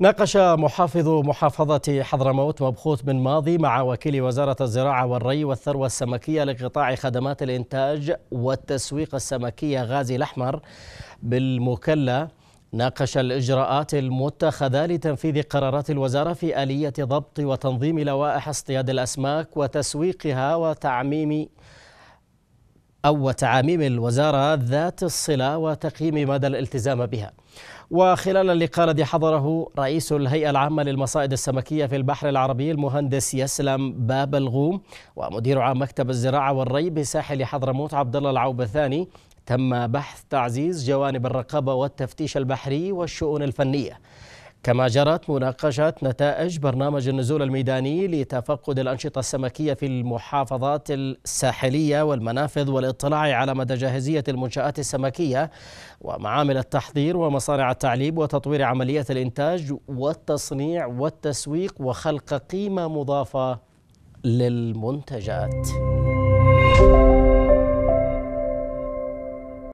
ناقش محافظ محافظة حضرموت مبخوث بن ماضي مع وكيل وزارة الزراعة والري والثروة السمكية لقطاع خدمات الإنتاج والتسويق السمكية غازي الأحمر بالمكلة ناقش الإجراءات المتخذة لتنفيذ قرارات الوزارة في آلية ضبط وتنظيم لوائح اصطياد الأسماك وتسويقها وتعميم أو تعاميم الوزارة ذات الصلة وتقييم مدى الالتزام بها وخلال اللقاء الذي حضره رئيس الهيئة العامة للمصائد السمكية في البحر العربي المهندس يسلم باب الغوم ومدير عام مكتب الزراعة والري بساحل حضرموت عبد الله الثاني تم بحث تعزيز جوانب الرقابة والتفتيش البحري والشؤون الفنية كما جرت مناقشة نتائج برنامج النزول الميداني لتفقد الأنشطة السمكية في المحافظات الساحلية والمنافذ والاطلاع على مدى جاهزية المنشآت السمكية ومعامل التحضير ومصانع التعليب وتطوير عملية الإنتاج والتصنيع والتسويق وخلق قيمة مضافة للمنتجات.